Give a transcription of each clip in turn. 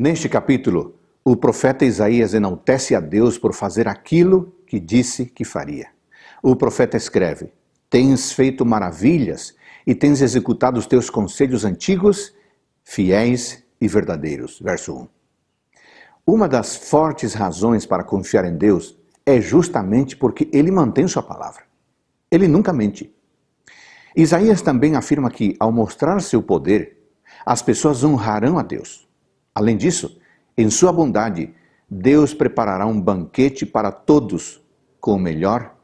Neste capítulo, o profeta Isaías enaltece a Deus por fazer aquilo que disse que faria. O profeta escreve: Tens feito maravilhas e tens executado os teus conselhos antigos, fiéis e verdadeiros. Verso 1. Uma das fortes razões para confiar em Deus é justamente porque ele mantém sua palavra. Ele nunca mente. Isaías também afirma que, ao mostrar seu poder, as pessoas honrarão a Deus. Além disso, em sua bondade, Deus preparará um banquete para todos com o melhor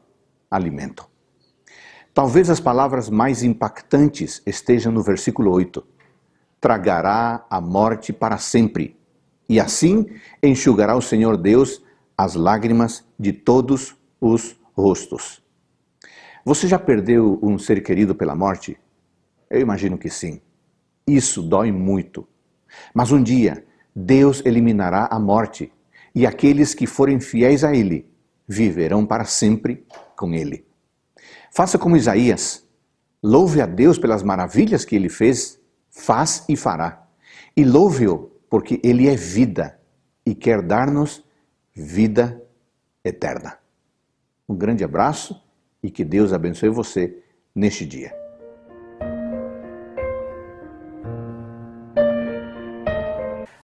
alimento. Talvez as palavras mais impactantes estejam no versículo 8: Tragará a morte para sempre, e assim enxugará o Senhor Deus as lágrimas de todos os rostos. Você já perdeu um ser querido pela morte? Eu imagino que sim. Isso dói muito. Mas um dia Deus eliminará a morte, e aqueles que forem fiéis a Ele viverão para sempre com Ele. Faça como Isaías, louve a Deus pelas maravilhas que Ele fez, faz e fará. E louve-o porque Ele é vida e quer dar-nos vida eterna. Um grande abraço e que Deus abençoe você neste dia.